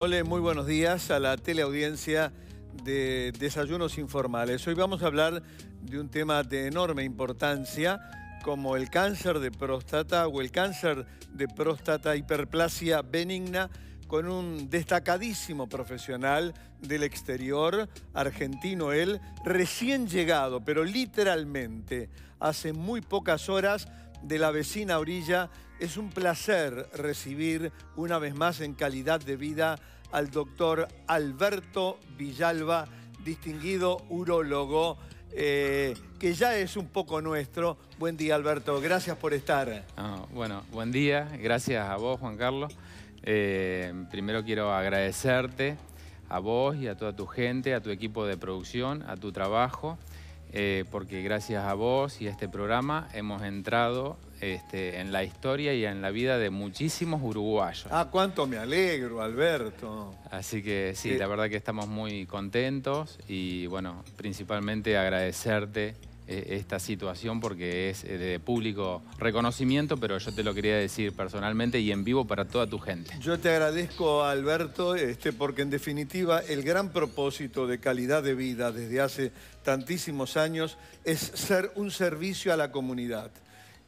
Hola, muy buenos días a la teleaudiencia de Desayunos Informales. Hoy vamos a hablar de un tema de enorme importancia como el cáncer de próstata o el cáncer de próstata hiperplasia benigna con un destacadísimo profesional del exterior, argentino él, recién llegado, pero literalmente hace muy pocas horas de la vecina orilla, es un placer recibir una vez más en calidad de vida al doctor Alberto Villalba, distinguido urólogo, eh, que ya es un poco nuestro. Buen día, Alberto. Gracias por estar. Ah, bueno, buen día. Gracias a vos, Juan Carlos. Eh, primero quiero agradecerte a vos y a toda tu gente, a tu equipo de producción, a tu trabajo. Eh, porque gracias a vos y a este programa hemos entrado este, en la historia y en la vida de muchísimos uruguayos. Ah, cuánto me alegro, Alberto. Así que sí, eh, la verdad que estamos muy contentos y bueno, principalmente agradecerte eh, esta situación porque es eh, de público reconocimiento, pero yo te lo quería decir personalmente y en vivo para toda tu gente. Yo te agradezco, Alberto, este, porque en definitiva el gran propósito de calidad de vida desde hace tantísimos años es ser un servicio a la comunidad.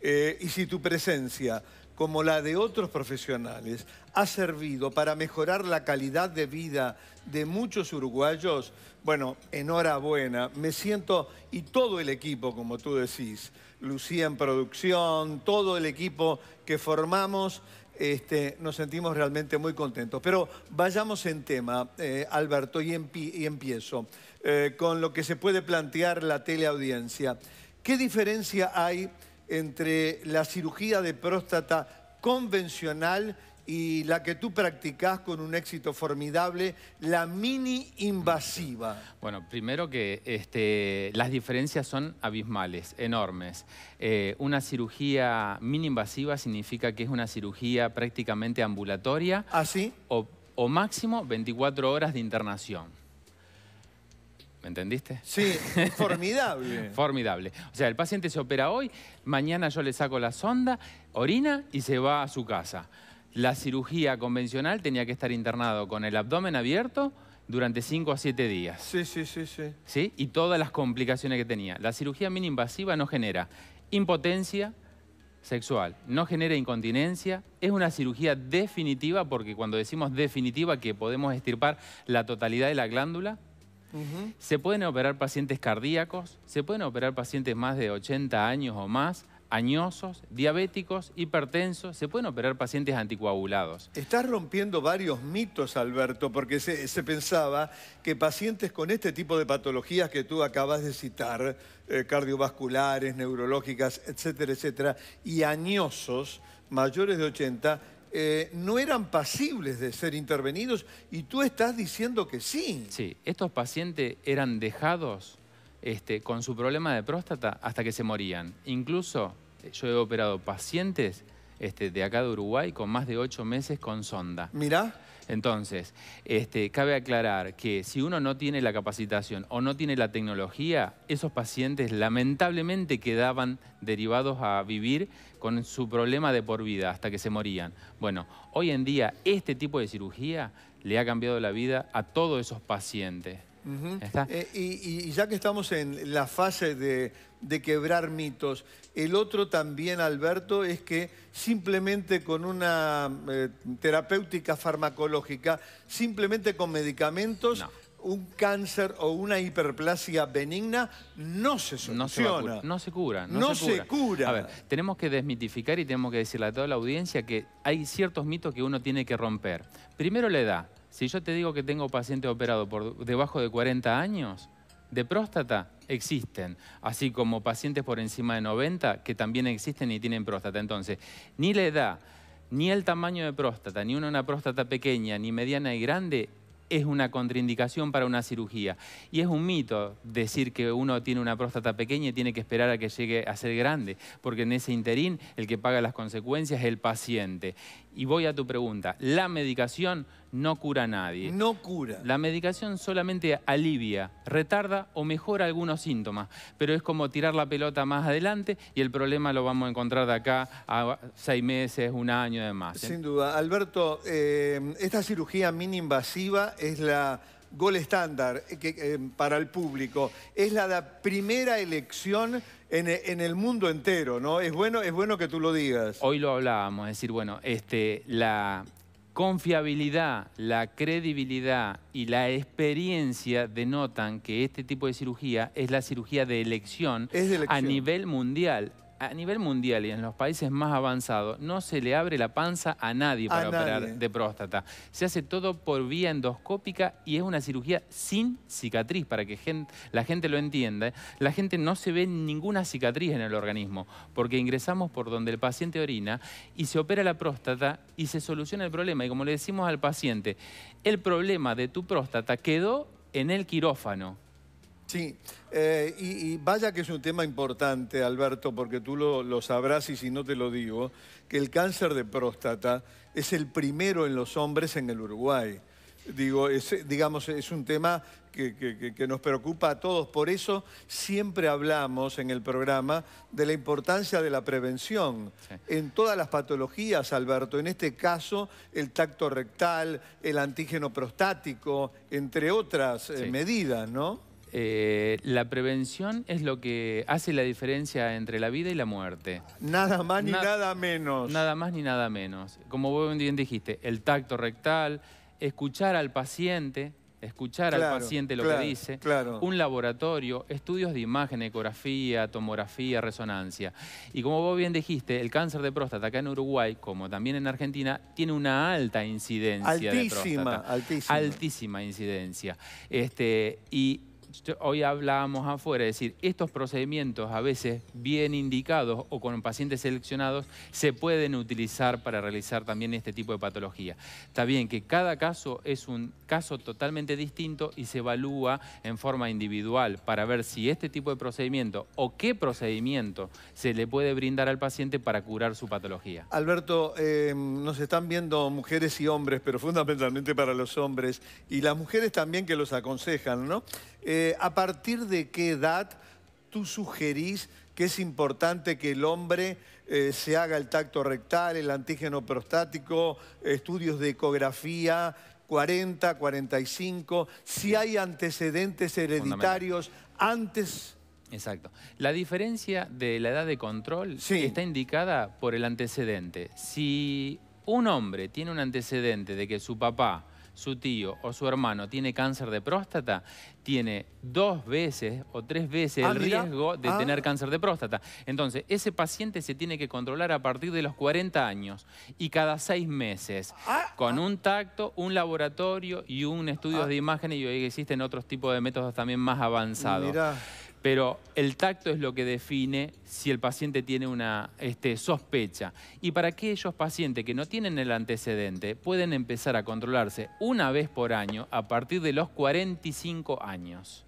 Eh, y si tu presencia como la de otros profesionales ha servido para mejorar la calidad de vida de muchos uruguayos, bueno, enhorabuena. Me siento, y todo el equipo, como tú decís, Lucía en producción, todo el equipo que formamos, este, nos sentimos realmente muy contentos. Pero vayamos en tema, eh, Alberto, y, empiezo eh, con lo que se puede plantear la teleaudiencia. ¿Qué diferencia hay entre la cirugía de próstata convencional y la que tú practicás con un éxito formidable, la mini invasiva. Bueno, primero que este, las diferencias son abismales, enormes. Eh, una cirugía mini invasiva significa que es una cirugía prácticamente ambulatoria. ¿Así? ¿Ah, o, o máximo 24 horas de internación. ¿Me entendiste? Sí, formidable. formidable. O sea, el paciente se opera hoy, mañana yo le saco la sonda, orina y se va a su casa. La cirugía convencional tenía que estar internado con el abdomen abierto durante 5 a 7 días. Sí, sí, sí, sí. ¿Sí? Y todas las complicaciones que tenía. La cirugía mini-invasiva no genera impotencia sexual, no genera incontinencia, es una cirugía definitiva, porque cuando decimos definitiva que podemos extirpar la totalidad de la glándula, se pueden operar pacientes cardíacos, se pueden operar pacientes más de 80 años o más, añosos, diabéticos, hipertensos, se pueden operar pacientes anticoagulados. Estás rompiendo varios mitos, Alberto, porque se, pensaba que pacientes con este tipo de patologías que tú acabas de citar, eh, cardiovasculares, neurológicas, etcétera, etcétera, y añosos, mayores de 80, eh, no eran pasibles de ser intervenidos y tú estás diciendo que sí. Sí, estos pacientes eran dejados este, con su problema de próstata hasta que se morían. Incluso eh, yo he operado pacientes este, de acá de Uruguay con más de ocho meses con sonda. Mirá. Entonces, este, cabe aclarar que si uno no tiene la capacitación o no tiene la tecnología, esos pacientes lamentablemente quedaban derivados a vivir con su problema de por vida hasta que se morían. Bueno, hoy en día este tipo de cirugía le ha cambiado la vida a todos esos pacientes. Eh, y, ya que estamos en la fase de, quebrar mitos, el otro también, Alberto, es que simplemente con una eh, terapéutica farmacológica, simplemente con medicamentos, un cáncer o una hiperplasia benigna no se soluciona. No se, cura. No, se, cura. se cura. A ver, tenemos que desmitificar y tenemos que decirle a toda la audiencia que hay ciertos mitos que uno tiene que romper. Primero la edad. Si yo te digo que tengo paciente operado por debajo de 40 años de próstata, existen, así como pacientes por encima de 90 que también existen y tienen próstata. Entonces, ni la edad, ni el tamaño de próstata, ni una, una próstata pequeña, ni mediana y grande, es una contraindicación para una cirugía. Y es un mito decir que uno tiene una próstata pequeña y tiene que esperar a que llegue a ser grande, porque en ese interín el que paga las consecuencias es el paciente. Y voy a tu pregunta. La medicación no cura a nadie. No cura. La medicación solamente alivia, retarda o mejora algunos síntomas, pero es como tirar la pelota más adelante y el problema lo vamos a encontrar de acá a seis meses, un año, demás. ¿eh? Sin duda. Alberto, eh, esta cirugía mini invasiva es la gol estándar eh, para el público. Es la primera elección en, e, en, el mundo entero, ¿no? Es bueno, es bueno que tú lo digas. Hoy lo hablábamos, es decir, bueno, este, la confiabilidad, la credibilidad y la experiencia denotan que este tipo de cirugía es la cirugía de elección. a nivel mundial a nivel mundial y en los países más avanzados no se le abre la panza a nadie para operar de próstata. Se hace todo por vía endoscópica y es una cirugía sin cicatriz, para que la gente lo entienda. La gente no se ve ninguna cicatriz en el organismo, porque ingresamos por donde el paciente orina y se opera la próstata y se soluciona el problema. Y como le decimos al paciente, el problema de tu próstata quedó en el quirófano. Sí, eh, y, vaya que es un tema importante, Alberto, porque tú lo, sabrás y si no te lo digo, que el cáncer de próstata es el primero en los hombres en el Uruguay. Digo, es, digamos, es un tema que, nos preocupa a todos. Por eso siempre hablamos en el programa de la importancia de la prevención en todas las patologías, Alberto. En este caso, el tacto rectal, el antígeno prostático, entre otras eh, medidas, ¿no? Eh, la prevención es lo que hace la diferencia entre la vida y la muerte. Nada más ni nada menos. Nada más ni nada menos. Como vos bien dijiste, el tacto rectal, escuchar al paciente, escuchar al paciente lo que dice, un laboratorio, estudios de imagen, ecografía, tomografía, resonancia. Y como vos bien dijiste, el cáncer de próstata acá en Uruguay, como también en Argentina, tiene una alta incidencia altísima, Altísima, altísima. incidencia. Este, y hoy hablábamos afuera, es decir, estos procedimientos a veces bien indicados o con pacientes seleccionados se pueden utilizar para realizar también este tipo de patología. Está bien que cada caso es un caso totalmente distinto y se evalúa en forma individual para ver si este tipo de procedimiento o qué procedimiento se le puede brindar al paciente para curar su patología. Alberto, eh, nos están viendo mujeres y hombres, pero fundamentalmente para los hombres, y las mujeres también que los aconsejan, ¿no? Eh, ¿A partir de qué edad tú sugerís que es importante que el hombre eh, se haga el tacto rectal, el antígeno prostático, estudios de ecografía, 40, 45, si hay antecedentes hereditarios antes... Exacto. La diferencia de la edad de control está indicada por el antecedente. Si un hombre tiene un antecedente de que su papá su tío o su hermano tiene cáncer de próstata, tiene dos veces o tres veces el ah, riesgo de ah. tener cáncer de próstata. Entonces, ese paciente se tiene que controlar a partir de los 40 años y cada seis meses, ah, con un tacto, un laboratorio y un estudio de imágenes y hoy existen otros tipos de métodos también más avanzados pero el tacto es lo que define si el paciente tiene una este, sospecha. Y para aquellos pacientes que no tienen el antecedente, pueden empezar a controlarse una vez por año a partir de los 45 años.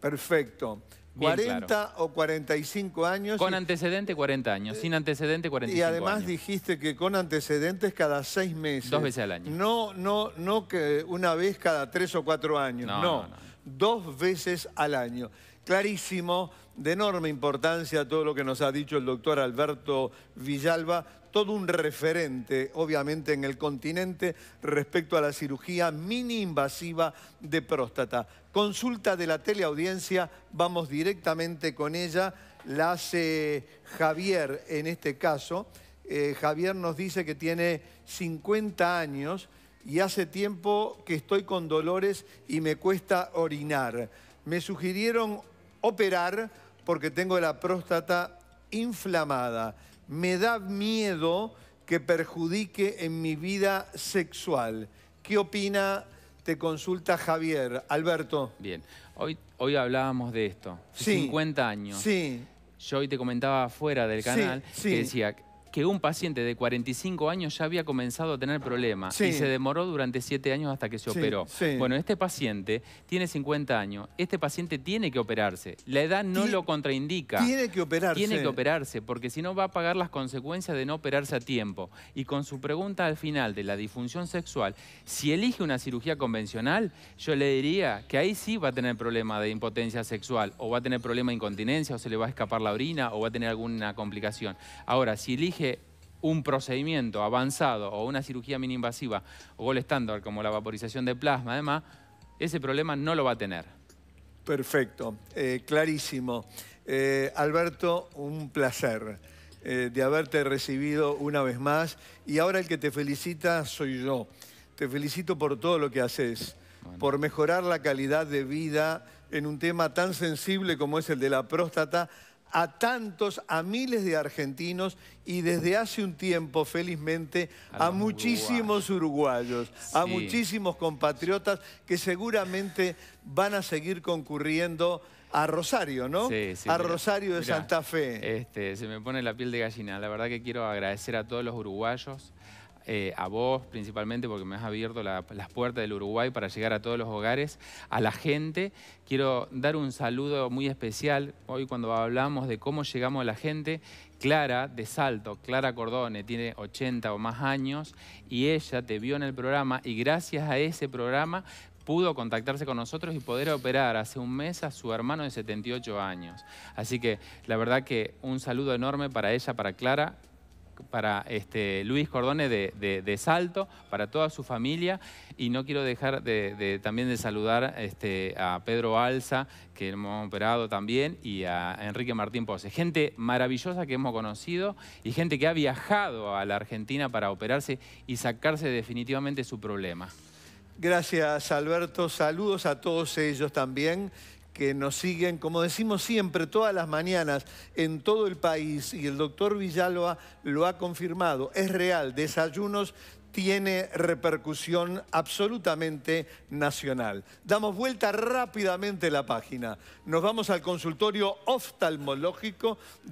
Perfecto. 40 o 45 años. Con antecedente 40 años, sin antecedente 45 años. Y además dijiste que con antecedentes cada seis meses. Dos veces al año. No, no, no que una vez cada tres o cuatro años, no. no dos veces al año. Clarísimo, de enorme importancia todo lo que nos ha dicho el doctor Alberto Villalba, todo un referente, obviamente, en el continente respecto a la cirugía mini invasiva de próstata. Consulta de la teleaudiencia, vamos directamente con ella, la hace Javier en este caso. Eh, Javier nos dice que tiene 50 años y hace tiempo que estoy con dolores y me cuesta orinar. Me sugirieron operar porque tengo la próstata inflamada. Me da miedo que perjudique en mi vida sexual. ¿Qué opina? Te consulta Javier. Alberto. Bien, hoy, hoy hablábamos de esto. Sí, 50 años. Sí. Yo hoy te comentaba fuera del canal que decía, que un paciente de 45 años ya había comenzado a tener problemas y se demoró durante 7 años hasta que se operó. Bueno, este paciente tiene 50 años, este paciente tiene que operarse. La edad no lo contraindica. Tiene que operarse. Tiene que operarse, porque si no va a pagar las consecuencias de no operarse a tiempo. Y con su pregunta al final de la disfunción sexual, si elige una cirugía convencional, yo le diría que ahí sí va a tener problema de impotencia sexual, o va a tener problema de incontinencia, o se le va a escapar la orina, o va a tener alguna complicación. Ahora, si elige un procedimiento avanzado o una cirugía mini-invasiva o gol estándar como la vaporización de plasma, además, ese problema no lo va a tener. Perfecto, eh, clarísimo. Eh, Alberto, un placer eh, de haberte recibido una vez más. Y ahora el que te felicita soy yo. Te felicito por todo lo que haces, por mejorar la calidad de vida en un tema tan sensible como es el de la próstata, a tantos, a miles de argentinos y desde hace un tiempo, felizmente, a, muchísimos uruguayos, a muchísimos compatriotas que seguramente van a seguir concurriendo a Rosario, ¿no? Sí, sí, a Rosario de Santa Fe. Este, se me pone la piel de gallina. La verdad que quiero agradecer a todos los uruguayos eh, a vos principalmente porque me has abierto las puertas del Uruguay para llegar a todos los hogares, a la gente. Quiero dar un saludo muy especial hoy cuando hablamos de cómo llegamos a la gente. Clara de Salto, Clara Cordone, tiene 80 o más años y ella te vio en el programa y gracias a ese programa pudo contactarse con nosotros y poder operar hace un mes a su hermano de 78 años. Así que la verdad que un saludo enorme para ella, para Clara, para este, Luis Cordone de, Salto, para toda su familia. Y no quiero dejar también de saludar este, a Pedro Alza, que hemos operado también, y a Enrique Martín Pose. Gente maravillosa que hemos conocido y gente que ha viajado a la Argentina para operarse y sacarse definitivamente su problema. Gracias, Alberto. Saludos a todos ellos también que nos siguen, como decimos siempre, todas las mañanas en todo el país, y el doctor Villalba lo ha confirmado, es real, desayunos tiene repercusión absolutamente nacional. Damos vuelta rápidamente la página. Nos vamos al consultorio oftalmológico.